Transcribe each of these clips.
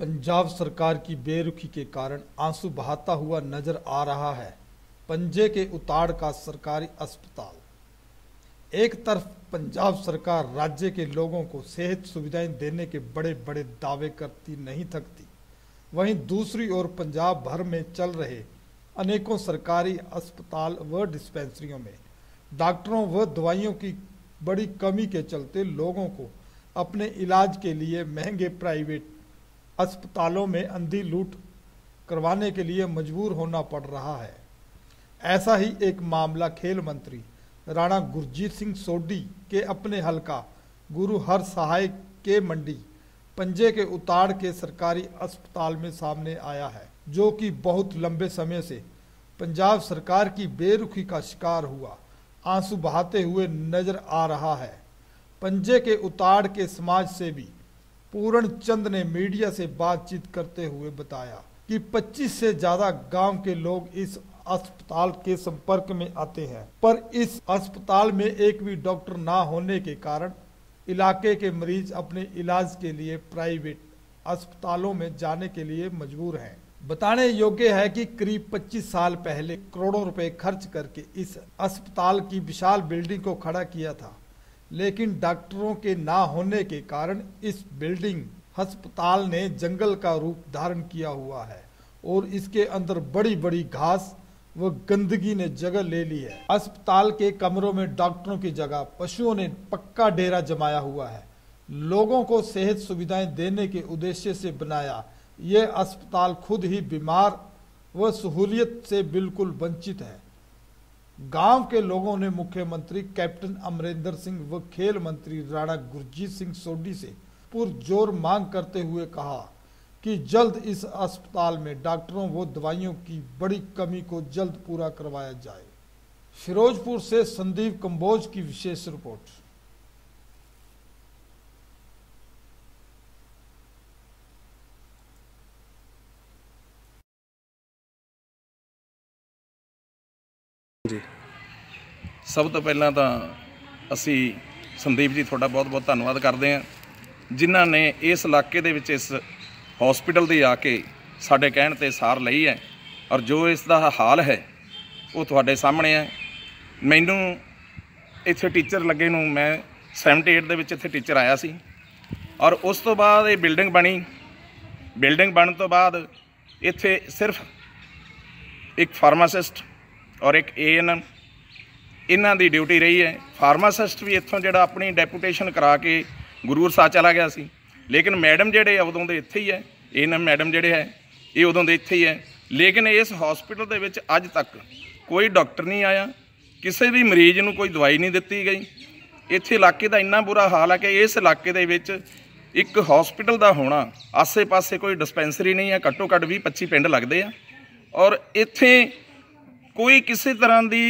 पंजाब सरकार की बेरुखी के कारण आंसू बहाता हुआ नजर आ रहा है पंजे के उताड़ का सरकारी अस्पताल एक तरफ पंजाब सरकार राज्य के लोगों को सेहत सुविधाएं देने के बड़े बड़े दावे करती नहीं थकती वहीं दूसरी ओर पंजाब भर में चल रहे अनेकों सरकारी अस्पताल व डिस्पेंसरियों में डॉक्टरों व दवाइयों की बड़ी कमी के चलते लोगों को अपने इलाज के लिए महंगे प्राइवेट अस्पतालों में अंधी लूट करवाने के लिए मजबूर होना पड़ रहा है ऐसा ही एक मामला खेल मंत्री राणा गुरजीत सिंह सोडी के अपने हलका गुरु हर सहाय के मंडी पंजे के उतार के सरकारी अस्पताल में सामने आया है जो कि बहुत लंबे समय से पंजाब सरकार की बेरुखी का शिकार हुआ आंसू बहाते हुए नजर आ रहा है पंजे के उतार के समाज से भी चंद ने मीडिया से बातचीत करते हुए बताया कि 25 से ज्यादा गांव के लोग इस अस्पताल के संपर्क में आते हैं पर इस अस्पताल में एक भी डॉक्टर ना होने के कारण इलाके के मरीज अपने इलाज के लिए प्राइवेट अस्पतालों में जाने के लिए मजबूर हैं बताने योग्य है कि करीब 25 साल पहले करोड़ों रुपए खर्च करके इस अस्पताल की विशाल बिल्डिंग को खड़ा किया था लेकिन डॉक्टरों के ना होने के कारण इस बिल्डिंग अस्पताल ने जंगल का रूप धारण किया हुआ है और इसके अंदर बड़ी बड़ी घास व गंदगी ने जगह ले ली है अस्पताल के कमरों में डॉक्टरों की जगह पशुओं ने पक्का डेरा जमाया हुआ है लोगों को सेहत सुविधाएं देने के उद्देश्य से बनाया यह अस्पताल खुद ही बीमार व सहूलियत से बिल्कुल वंचित है गांव के लोगों ने मुख्यमंत्री कैप्टन अमरिंदर सिंह व खेल मंत्री राणा गुरजीत सिंह सोडी से पुरजोर मांग करते हुए कहा कि जल्द इस अस्पताल में डॉक्टरों व दवाइयों की बड़ी कमी को जल्द पूरा करवाया जाए फिरोजपुर से संदीप कंबोज की विशेष रिपोर्ट जी ਸਭ ਤੋਂ ਪਹਿਲਾਂ ਤਾਂ ਅਸੀਂ ਸੰਦੀਪ ਜੀ ਤੁਹਾਡਾ ਬਹੁਤ-ਬਹੁਤ ਧੰਨਵਾਦ ਕਰਦੇ ਹਾਂ ਜਿਨ੍ਹਾਂ ਨੇ ਇਸ ਇਲਾਕੇ ਦੇ ਵਿੱਚ ਇਸ ਹਸਪੀਟਲ ਦੇ ਆ ਕੇ ਸਾਡੇ ਕਹਿਣ ਤੇ ਸਾਰ ਲਈ ਹੈ ਔਰ ਜੋ ਇਸ ਦਾ ਹਾਲ ਹੈ ਉਹ ਤੁਹਾਡੇ ਸਾਹਮਣੇ ਹੈ ਮੈਨੂੰ ਇੱਥੇ ਟੀਚਰ ਲੱਗੇ ਨੂੰ ਮੈਂ 78 ਦੇ ਵਿੱਚ ਇੱਥੇ ਟੀਚਰ ਆਇਆ ਸੀ ਔਰ ਉਸ ਤੋਂ ਬਾਅਦ ਇਹ ਬਿਲਡਿੰਗ ਬਣੀ ਬਿਲਡਿੰਗ ਬਣਨ ਤੋਂ ਬਾਅਦ ਇੱਥੇ ਸਿਰਫ ਇੱਕ ਫਾਰਮਾਸਿਸਟ ਔਰ ਇੱਕ ਏਐਨਐਮ ਇਹਨਾਂ ਦੀ ਡਿਊਟੀ ਰਹੀ ਹੈ ਫਾਰਮਾਸਿਸਟ ਵੀ ਇੱਥੋਂ ਜਿਹੜਾ ਆਪਣੀ ਡੈਪੂਟੇਸ਼ਨ ਕਰਾ ਕੇ ਗੁਰੂਰ ਸਾਹਿਬ ਚਲਾ ਗਿਆ ਸੀ ਲੇਕਿਨ ਮੈਡਮ ਜਿਹੜੇ ਉਦੋਂ ਦੇ ਇੱਥੇ ਹੀ ਹੈ ਇਹਨਾਂ ਮੈਡਮ ਜਿਹੜੇ ਹੈ ਇਹ ਉਦੋਂ ਦੇ ਇੱਥੇ ਹੀ ਹੈ ਲੇਕਿਨ ਇਸ ਹਸਪੀਟਲ ਦੇ ਵਿੱਚ ਅੱਜ ਤੱਕ ਕੋਈ ਡਾਕਟਰ ਨਹੀਂ ਆਇਆ ਕਿਸੇ ਵੀ ਮਰੀਜ਼ ਨੂੰ ਕੋਈ ਦਵਾਈ ਨਹੀਂ ਦਿੱਤੀ ਗਈ ਇੱਥੇ ਇਲਾਕੇ ਦਾ ਇੰਨਾ ਬੁਰਾ ਹਾਲ ਹੈ ਕਿ ਇਸ ਇਲਾਕੇ ਦੇ ਵਿੱਚ ਇੱਕ ਹਸਪੀਟਲ ਦਾ ਹੋਣਾ ਆਸੇ-ਪਾਸੇ ਕੋਈ ਡਿਸਪੈਂਸਰੀ ਨਹੀਂ ਹੈ ਘੱਟੋ-ਘੱਟ 20-25 ਪਿੰਡ ਲੱਗਦੇ ਆ ਔਰ ਇੱਥੇ ਕੋਈ ਕਿਸੇ ਤਰ੍ਹਾਂ ਦੀ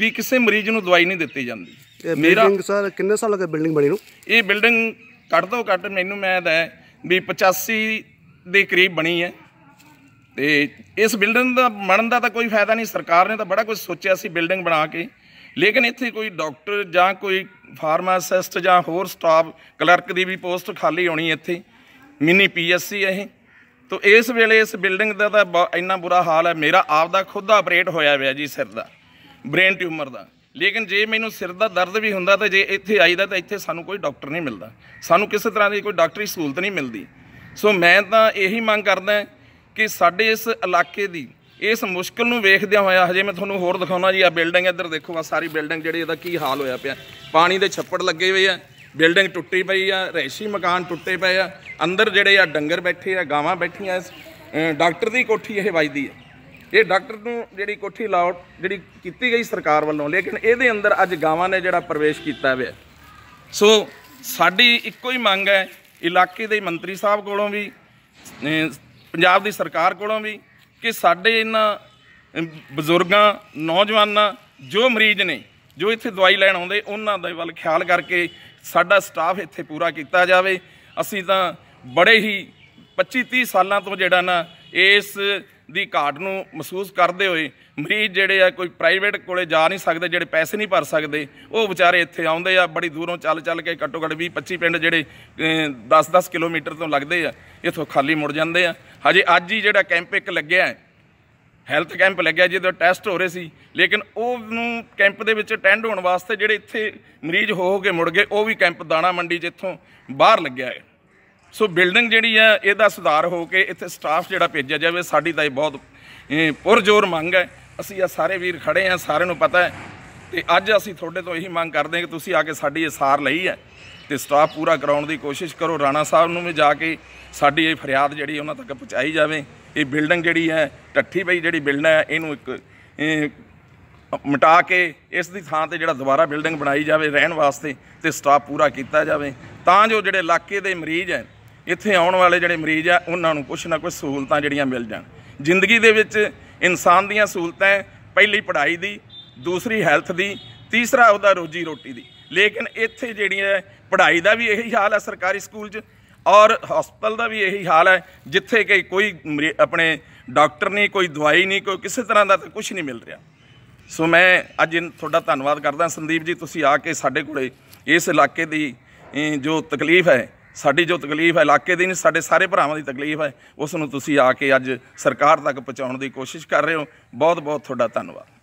ਵੀ ਕਿਸੇ ਮਰੀਜ਼ ਨੂੰ ਦਵਾਈ ਨਹੀਂ ਦਿੱਤੀ ਜਾਂਦੀ ਮੇਰਾ ਸਰ ਕਿੰਨੇ ਸਾਲ ਲੱਗੇ ਬਿਲਡਿੰਗ ਬਣੀ ਨੂੰ ਇਹ ਬਿਲਡਿੰਗ ਕੱਢ ਦੋ ਕੱਟ ਮੈਨੂੰ ਮੈਂ ਦਾ ਵੀ 85 ਦੇ ਕਰੀਬ ਬਣੀ ਹੈ ਤੇ ਇਸ ਬਿਲਡਿੰਗ ਦਾ ਬਣਨ ਦਾ ਤਾਂ ਕੋਈ ਫਾਇਦਾ ਨਹੀਂ ਸਰਕਾਰ ਨੇ ਤਾਂ ਬੜਾ ਕੁਝ ਸੋਚਿਆ ਸੀ ਬਿਲਡਿੰਗ ਬਣਾ ਕੇ ਲੇਕਿਨ ਇੱਥੇ ਕੋਈ ਡਾਕਟਰ ਜਾਂ ਕੋਈ ਫਾਰਮਾਸਿਸਟ ਜਾਂ ਹੋਰ ਸਟਾਫ ਕਲਰਕ ਦੀ ਵੀ ਪੋਸਟ ਖਾਲੀ ਹੋਣੀ ਇੱਥੇ ਮਿੰਨੀ ਪੀਐਸਸੀ ਹੈ ਇਹ ਤੋਂ ਇਸ ਵੇਲੇ ਇਸ ਬਿਲਡਿੰਗ ਦਾ ਤਾਂ ਇੰਨਾ ਬੁਰਾ ਹਾਲ ਹੈ ਮੇਰਾ ਆਪ ਦਾ ਖੁਦ ਦਾ ਆਪਰੇਟ ਹੋਇਆ ਹੋਇਆ ਜੀ ਸਿਰ ਦਾ ਬ੍ਰੇਨ ਟਿਊਮਰ ਦਾ ਲੇਕਿਨ ਜੇ ਮੈਨੂੰ ਸਿਰ ਦਾ ਦਰਦ ਵੀ ਹੁੰਦਾ ਤਾਂ ਜੇ ਇੱਥੇ ਆਈਦਾ ਤਾਂ ਇੱਥੇ ਸਾਨੂੰ ਕੋਈ ਡਾਕਟਰ ਨਹੀਂ ਮਿਲਦਾ ਸਾਨੂੰ ਕਿਸੇ ਤਰ੍ਹਾਂ ਦੀ ਕੋਈ ਡਾਕਟਰੀ ਸਹੂਲਤ ਨਹੀਂ ਮਿਲਦੀ ਸੋ ਮੈਂ ਤਾਂ ਇਹੀ ਮੰਗ ਕਰਦਾ ਕਿ ਸਾਡੇ ਇਸ ਇਲਾਕੇ ਦੀ ਇਸ ਮੁਸ਼ਕਲ ਨੂੰ ਵੇਖਦਿਆਂ ਹੋਇਆ ਹਜੇ ਮੈਂ ਤੁਹਾਨੂੰ ਹੋਰ ਦਿਖਾਉਣਾ ਜੀ ਆ ਬਿਲਡਿੰਗ ਇੱਧਰ ਦੇਖੋ ਆ ਸਾਰੀ ਬਿਲਡਿੰਗ ਜਿਹੜੀ ਇਹਦਾ ਕੀ ਹਾਲ ਹੋਇਆ ਪਿਆ ਪਾਣੀ ਦੇ ਛੱਪੜ ਲੱਗੇ ਹੋਏ ਆ ਬਿਲਡਿੰਗ ਟੁੱਟੀ ਪਈ ਆ ਰਹਿਸ਼ੀ ਮਕਾਨ ਟੁੱਟੇ ਪਏ ਆ ਅੰਦਰ ਜਿਹੜੇ ਆ ਡੰਗਰ ਬੈਠੇ ਆ ਗਾਵਾਂ ਬੈਠੀਆਂ ਡਾਕਟਰ ਦੀ ਕੋਠੀ ਇਹ ਵੱਜਦੀ ਆ ਇਹ ਡਾਕਟਰ ਨੂੰ ਜਿਹੜੀ ਕੋਠੀ ਲਾਉਟ ਜਿਹੜੀ ਕੀਤੀ ਗਈ ਸਰਕਾਰ ਵੱਲੋਂ ਲੇਕਿਨ ਇਹਦੇ ਅੰਦਰ ਅੱਜ ਗਾਵਾਂ ਨੇ ਜਿਹੜਾ ਪ੍ਰਵੇਸ਼ ਕੀਤਾ ਹੋਇਆ ਸੋ ਸਾਡੀ ਇੱਕੋ ਹੀ ਮੰਗ ਹੈ ਇਲਾਕੇ ਦੇ ਮੰਤਰੀ ਸਾਹਿਬ ਕੋਲੋਂ ਵੀ ਪੰਜਾਬ ਦੀ ਸਰਕਾਰ ਕੋਲੋਂ ਵੀ ਕਿ ਸਾਡੇ ਇਹਨਾਂ ਬਜ਼ੁਰਗਾਂ ਨੌਜਵਾਨਾਂ ਜੋ ਮਰੀਜ਼ ਨੇ ਜੋ ਇੱਥੇ ਦਵਾਈ ਲੈਣ ਆਉਂਦੇ ਉਹਨਾਂ ਦੇ ਵੱਲ ਖਿਆਲ ਕਰਕੇ ਸਾਡਾ ਸਟਾਫ ਇੱਥੇ ਪੂਰਾ ਕੀਤਾ ਜਾਵੇ ਅਸੀਂ ਤਾਂ ਬੜੇ ਹੀ 25 30 ਸਾਲਾਂ ਤੋਂ ਜਿਹੜਾ ਨਾ ਇਸ ਦੀ ਘਾਟ ਨੂੰ ਮਹਿਸੂਸ ਕਰਦੇ ਹੋਏ ਮਰੀਜ਼ ਜਿਹੜੇ ਆ ਕੋਈ ਪ੍ਰਾਈਵੇਟ ਕੋਲੇ ਜਾ ਨਹੀਂ ਸਕਦੇ ਜਿਹੜੇ ਪੈਸੇ ਨਹੀਂ ਭਰ ਸਕਦੇ ਉਹ ਵਿਚਾਰੇ ਇੱਥੇ ਆਉਂਦੇ ਆ ਬੜੀ ਦੂਰੋਂ ਚੱਲ ਚੱਲ ਕੇ ਘੱਟੋ ਘੱਟ 20 25 ਪਿੰਡ ਜਿਹੜੇ 10-10 ਕਿਲੋਮੀਟਰ ਤੋਂ ਲੱਗਦੇ ਆ ਇੱਥੋਂ ਖਾਲੀ ਮੁੜ ਜਾਂਦੇ ਆ ਹਜੇ ਅੱਜ ਹੀ ਜਿਹੜਾ ਕੈਂਪ ਇੱਕ ਲੱਗਿਆ ਹੈ ਹੈਲਥ ਕੈਂਪ ਲੱਗਿਆ ਜਿਹਦੇ ਟੈਸਟ ਹੋ ਰਹੇ ਸੀ ਲੇਕਿਨ ਉਹ ਨੂੰ ਕੈਂਪ ਦੇ ਵਿੱਚ ਅਟੈਂਡ ਹੋਣ ਵਾਸਤੇ ਜਿਹੜੇ ਇੱਥੇ ਮਰੀਜ਼ ਹੋ ਹੋ ਕੇ ਮੁੜ ਗਏ ਉਹ ਵੀ ਕੈਂਪ ਦਾਣਾ ਮੰਡੀ ਜਿੱਥੋਂ ਬਾਹਰ ਲੱਗਿਆ ਹੈ ਸੋ ਬਿਲਡਿੰਗ ਜਿਹੜੀ ਹੈ ਇਹਦਾ ਸੁਧਾਰ ਹੋ ਕੇ ਇੱਥੇ ਸਟਾਫ ਜਿਹੜਾ ਭੇਜਿਆ ਜਾਵੇ ਸਾਡੀ ਤਾਂ ਇਹ ਬਹੁਤ ਪੁਰਜ਼ੋਰ ਮੰਗ ਹੈ ਅਸੀਂ ਆ ਸਾਰੇ ਵੀਰ ਖੜੇ ਆ ਸਾਰਿਆਂ ਨੂੰ ਪਤਾ ਹੈ ਤੇ ਅੱਜ ਅਸੀਂ ਤੁਹਾਡੇ ਤੋਂ ਇਹੀ ਮੰਗ ਕਰਦੇ ਹਾਂ ਕਿ ਤੁਸੀਂ ਆ ਕੇ ਸਾਡੀ ਇਹ ਸਾਰ ਲਈ ਹੈ ਤੇ ਸਟਾਫ ਪੂਰਾ ਕਰਾਉਣ ਦੀ ਕੋਸ਼ਿਸ਼ ਕਰੋ ਰਾਣਾ ਸਾਹਿਬ ਨੂੰ ਵੀ ਜਾ ਕੇ ਸਾਡੀ ਇਹ ਫਰਿਆਦ ਜਿਹੜੀ ਉਹਨਾਂ ਤੱਕ ਪਹੁੰਚਾਈ ਜਾਵੇ ਇਹ ਬਿਲਡਿੰਗ ਜਿਹੜੀ ਹੈ ਟੱਠੀ ਬਈ ਜਿਹੜੀ ਬਿਲਡਿੰਗ ਹੈ ਇਹਨੂੰ ਇੱਕ ਮਟਾ ਕੇ ਇਸ ਦੀ ਥਾਂ ਤੇ ਜਿਹੜਾ ਦੁਬਾਰਾ ਬਿਲਡਿੰਗ ਬਣਾਈ ਜਾਵੇ ਰਹਿਣ ਵਾਸਤੇ ਤੇ ਸਟਾਫ ਪੂਰਾ ਕੀਤਾ ਜਾਵੇ ਤਾਂ ਜੋ ਜਿਹੜੇ ਇਲਾਕੇ ਦੇ ਮਰੀਜ਼ ਹੈ ਇੱਥੇ ਆਉਣ ਵਾਲੇ ਜਿਹੜੇ ਮਰੀਜ਼ ਆ ਉਹਨਾਂ ਨੂੰ ਕੁਛ ਨਾ ਕੁਛ ਸਹੂਲਤਾਂ ਜਿਹੜੀਆਂ ਮਿਲ ਜਾਣ ਜ਼ਿੰਦਗੀ ਦੇ ਵਿੱਚ ਇਨਸਾਨ ਦੀਆਂ ਸਹੂਲਤਾਂ ਪਹਿਲੀ ਪੜ੍ਹਾਈ ਦੀ ਦੂਸਰੀ ਹੈਲਥ ਦੀ ਤੀਸਰਾ ਉਹਦਾ ਰੋਜੀ ਰੋਟੀ ਦੀ ਲੇਕਿਨ ਇੱਥੇ ਜਿਹੜੀ ਹੈ ਪੜ੍ਹਾਈ ਦਾ ਵੀ ਇਹੀ ਹਾਲ ਹੈ ਸਰਕਾਰੀ ਸਕੂਲ 'ਚ ਔਰ ਹਸਪਤਾਲ ਦਾ ਵੀ ਇਹੀ ਹਾਲ ਹੈ ਜਿੱਥੇ ਕਿ ਕੋਈ ਆਪਣੇ ਡਾਕਟਰ ਨਹੀਂ ਕੋਈ ਦਵਾਈ ਨਹੀਂ ਕੋਈ ਕਿਸੇ ਤਰ੍ਹਾਂ ਦਾ ਤਾਂ ਕੁਝ ਨਹੀਂ ਮਿਲ ਰਿਹਾ ਸੋ ਮੈਂ ਅੱਜ ਤੁਹਾਡਾ ਧੰਨਵਾਦ ਕਰਦਾ ਸੰਦੀਪ ਜੀ ਤੁਸੀਂ ਆ ਕੇ ਸਾਡੇ ਕੋਲੇ ਇਸ ਇਲਾਕੇ ਦੀ ਜੋ ਤਕਲੀਫ ਹੈ ਸਾਡੀ ਜੋ ਤਕਲੀਫ ਹੈ ਇਲਾਕੇ ਦੀ ਨਹੀਂ ਸਾਡੇ ਸਾਰੇ ਭਰਾਵਾਂ ਦੀ ਤਕਲੀਫ ਹੈ ਉਸ ਨੂੰ ਤੁਸੀਂ ਆ ਕੇ ਅੱਜ ਸਰਕਾਰ ਤੱਕ ਪਹੁੰਚਾਉਣ ਦੀ ਕੋਸ਼ਿਸ਼ ਕਰ ਰਹੇ ਹੋ ਬਹੁਤ ਬਹੁਤ ਤੁਹਾਡਾ ਧੰਨਵਾਦ